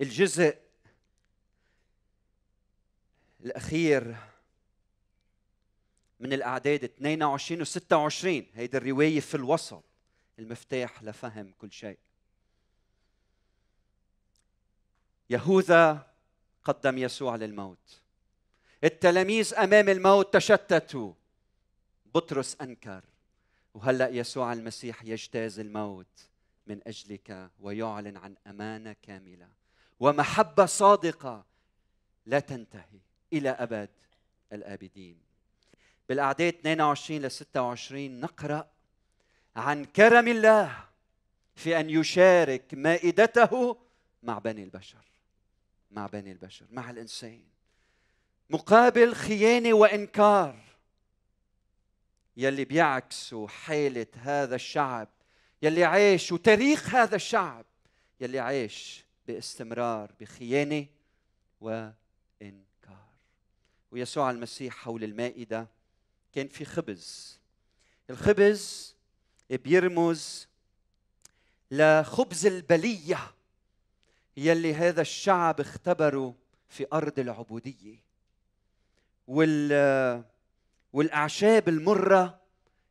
الجزء الاخير من الاعداد 22 و 26 هيدي الروايه في الوسط المفتاح لفهم كل شيء يهوذا قدم يسوع للموت التلاميذ امام الموت تشتتوا بطرس انكر وهلا يسوع المسيح يجتاز الموت من اجلك ويعلن عن امانه كامله ومحبه صادقه لا تنتهي الى ابد الابدين. بالاعداد 22 ل 26 نقرا عن كرم الله في ان يشارك مائدته مع بني البشر. مع بني البشر، مع الانسان. مقابل خيانه وانكار. يلي بيعكسوا حالة هذا الشعب يلي عاش وتاريخ هذا الشعب يلي عاش باستمرار بخيانه وانكار ويسوع المسيح حول المائده كان في خبز الخبز بيرمز لخبز البليه يلي هذا الشعب اختبره في ارض العبوديه وال والاعشاب المره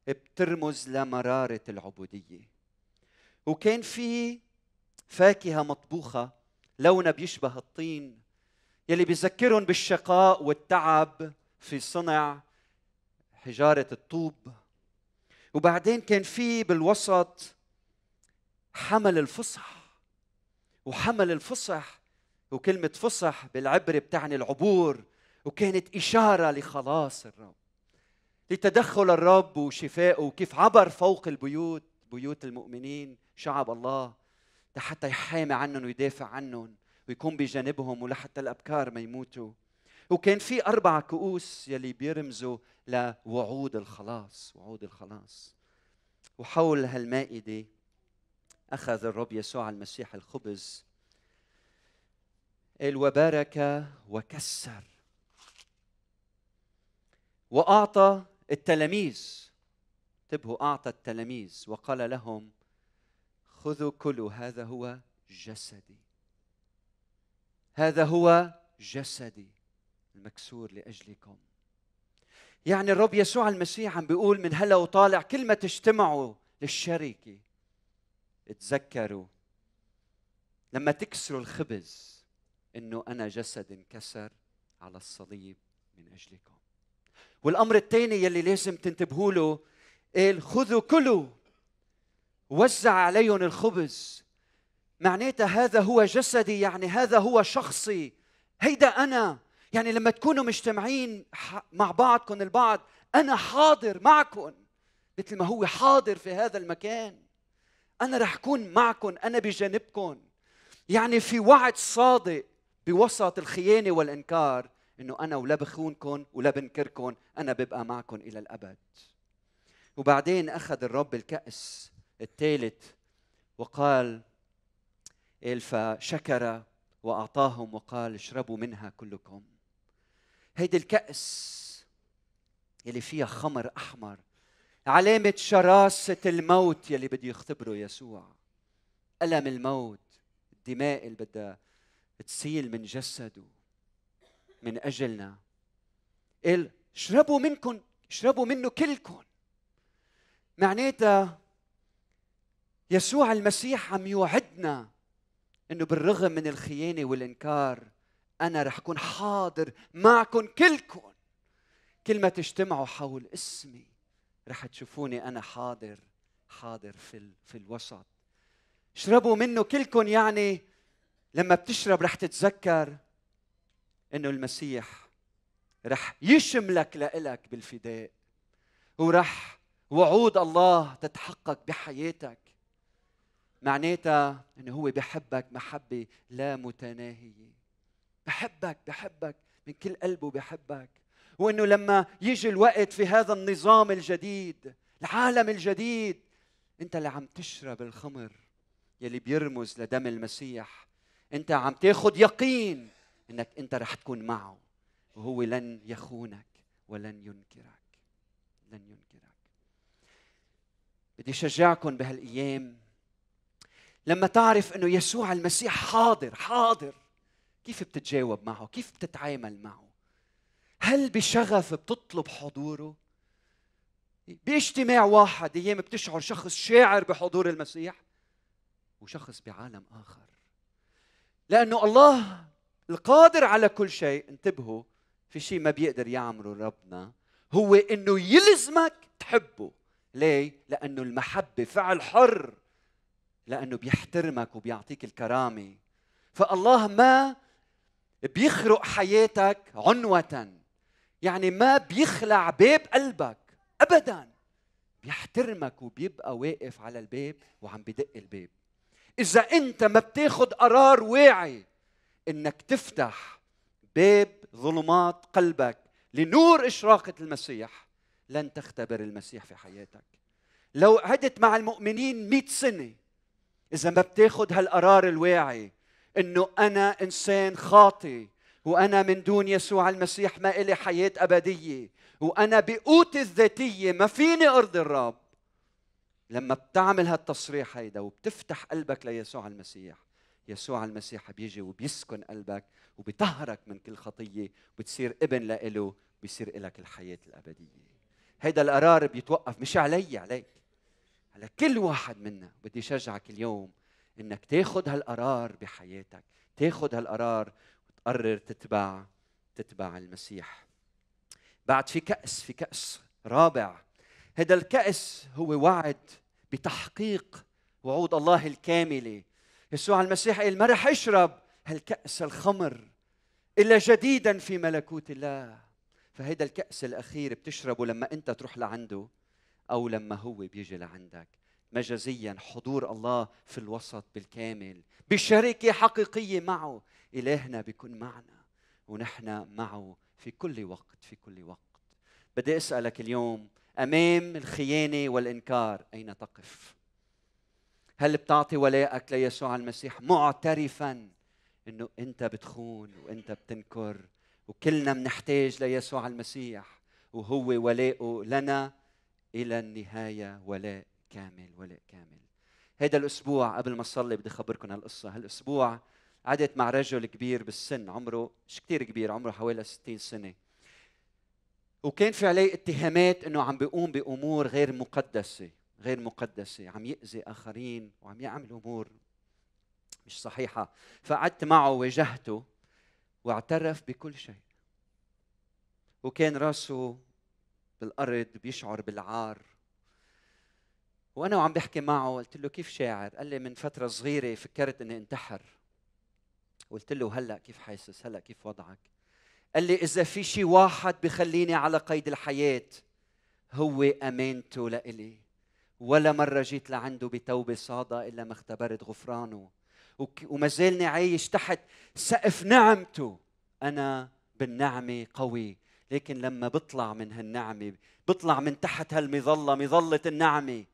بترمز لمراره العبوديه وكان في فاكهه مطبوخه لونها بيشبه الطين يلي بيذكرهم بالشقاء والتعب في صنع حجاره الطوب وبعدين كان في بالوسط حمل الفصح وحمل الفصح وكلمة فصح بالعبري بتعني العبور وكانت إشارة لخلاص الرب لتدخل الرب وشفائه وكيف عبر فوق البيوت بيوت المؤمنين شعب الله لحتى يحامي عنهم ويدافع عنهم ويكون بجانبهم ولحتى الابكار ما يموتوا وكان في اربع كؤوس يلي بيرمزوا لوعود الخلاص وعود الخلاص وحول هالمائده اخذ الرب يسوع المسيح الخبز قال وبارك وكسر واعطى التلاميذ انتبهوا اعطى التلاميذ وقال لهم خذوا كلوا هذا هو جسدي هذا هو جسدي المكسور لاجلكم يعني الرب يسوع المسيح عم بيقول من هلا وطالع كل ما تجتمعوا للشركه تذكروا لما تكسروا الخبز انه انا جسد انكسر على الصليب من اجلكم والامر الثاني يلي لازم تنتبهوا له قال خذوا كلوا وزع عليهم الخبز معناتها هذا هو جسدي يعني هذا هو شخصي هيدا أنا يعني لما تكونوا مجتمعين مع بعضكم البعض أنا حاضر معكم مثل ما هو حاضر في هذا المكان أنا رح اكون معكم أنا بجانبكم يعني في وعد صادق بوسط الخيانة والإنكار إنه أنا ولا بخونكم ولا بنكركم أنا ببقى معكم إلى الأبد وبعدين أخذ الرب الكأس الثالث وقال فشكر واعطاهم وقال اشربوا منها كلكم هيدي الكأس اللي فيها خمر احمر علامة شراسة الموت يلي بده يختبره يسوع ألم الموت الدماء اللي بدها تسيل من جسده من أجلنا قال اشربوا منكم اشربوا منه كلكم معناتها يسوع المسيح عم يوعدنا انه بالرغم من الخيانه والانكار انا رح اكون حاضر معكم كلكم كل ما تجتمعوا حول اسمي رح تشوفوني انا حاضر حاضر في ال... في الوسط اشربوا منه كلكم يعني لما بتشرب رح تتذكر انه المسيح رح يشملك لإلك بالفداء ورح وعود الله تتحقق بحياتك معناتها انه هو بحبك محبه لا متناهيه بحبك بحبك من كل قلبه بحبك وانه لما يجي الوقت في هذا النظام الجديد العالم الجديد انت اللي عم تشرب الخمر يلي بيرمز لدم المسيح انت عم تاخذ يقين انك انت رح تكون معه وهو لن يخونك ولن ينكرك لن ينكرك بدي شجعكم بهالايام لما تعرف انه يسوع المسيح حاضر حاضر كيف بتتجاوب معه كيف بتتعامل معه هل بشغف بتطلب حضوره باجتماع واحد ايام بتشعر شخص شاعر بحضور المسيح وشخص بعالم اخر لانه الله القادر على كل شيء انتبهوا في شيء ما بيقدر يعمله ربنا هو انه يلزمك تحبه ليه لانه المحبه فعل حر لانه بيحترمك وبيعطيك الكرامه فالله ما بيخرق حياتك عنوة يعني ما بيخلع باب قلبك ابدا بيحترمك وبيبقى واقف على الباب وعم بدق الباب اذا انت ما بتاخذ قرار واعي انك تفتح باب ظلمات قلبك لنور اشراقه المسيح لن تختبر المسيح في حياتك لو عدت مع المؤمنين مئة سنه اذا ما بتاخذ هالقرار الواعي انه انا انسان خاطئ وانا من دون يسوع المسيح ما الي حياه ابديه وانا بقوتي الذاتيه ما فيني ارضي الرب لما بتعمل هالتصريح هيدا وبتفتح قلبك ليسوع المسيح يسوع المسيح بيجي وبيسكن قلبك وبيطهرك من كل خطيه وبتصير ابن لإله بيصير لك الحياه الابديه هيدا القرار بيتوقف مش علي عليك على كل واحد منا بدي شجعك اليوم انك تاخذ هالقرار بحياتك تاخذ هالقرار وتقرر تتبع تتبع المسيح بعد في كأس في كأس رابع هذا الكأس هو وعد بتحقيق وعود الله الكاملة يسوع المسيح قال ما رح اشرب هالكأس الخمر إلا جديدا في ملكوت الله فهيدا الكأس الأخير بتشربه لما أنت تروح لعنده او لما هو بيجي لعندك مجازيا حضور الله في الوسط بالكامل بشركه حقيقيه معه الهنا بيكون معنا ونحن معه في كل وقت في كل وقت بدي اسالك اليوم امام الخيانه والانكار اين تقف هل بتعطي ولاءك ليسوع المسيح معترفا انه انت بتخون وانت بتنكر وكلنا بنحتاج ليسوع المسيح وهو ولاؤه لنا الى النهايه ولاء كامل ولاء كامل هذا الاسبوع قبل ما اصلي بدي اخبركم هالقصه هالاسبوع قعدت مع رجل كبير بالسن عمره مش كثير كبير عمره حوالي 60 سنه وكان في عليه اتهامات انه عم بيقوم بامور غير مقدسه غير مقدسه عم ياذي اخرين وعم يعمل امور مش صحيحه فقعدت معه واجهته واعترف بكل شيء وكان راسه بالارض بيشعر بالعار وانا وعم بحكي معه قلت له كيف شاعر قال لي من فتره صغيره فكرت اني انتحر قلت له هلا كيف حاسس هلا كيف وضعك قال لي اذا في شيء واحد بخليني على قيد الحياه هو امانته لإلي ولا مرة جيت لعنده بتوبة صادقة إلا ما اختبرت غفرانه وما زالني عايش تحت سقف نعمته أنا بالنعمة قوي لكن لما بطلع من هالنعمه بطلع من تحت هالمظله مظله النعمه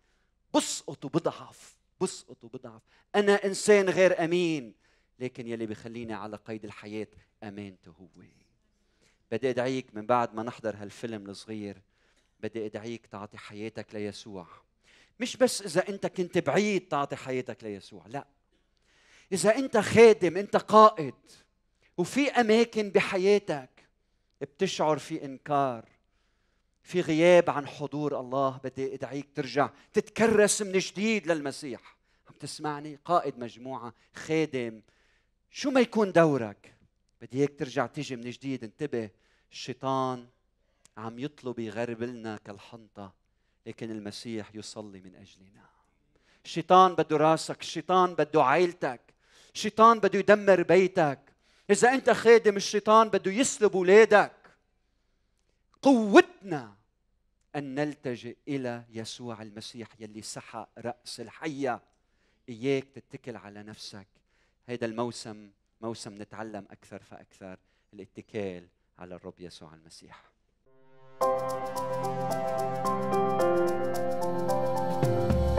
بسقط وبضعف بسقط وبضعف انا انسان غير امين لكن يلي بخليني على قيد الحياه امانته هو بدي ادعيك من بعد ما نحضر هالفيلم الصغير بدي ادعيك تعطي حياتك ليسوع مش بس اذا انت كنت بعيد تعطي حياتك ليسوع لا اذا انت خادم انت قائد وفي اماكن بحياتك بتشعر في انكار في غياب عن حضور الله بدي ادعيك ترجع تتكرس من جديد للمسيح عم تسمعني قائد مجموعه خادم شو ما يكون دورك بدي اياك ترجع تيجي من جديد انتبه الشيطان عم يطلب يغربلنا كالحنطه لكن المسيح يصلي من اجلنا الشيطان بده راسك الشيطان بده عائلتك الشيطان بده يدمر بيتك إذا أنت خادم الشيطان بده يسلب أولادك قوتنا أن نلتجئ إلى يسوع المسيح يلي سحى رأس الحية إياك تتكل على نفسك هذا الموسم موسم نتعلم أكثر فأكثر الاتكال على الرب يسوع المسيح thank you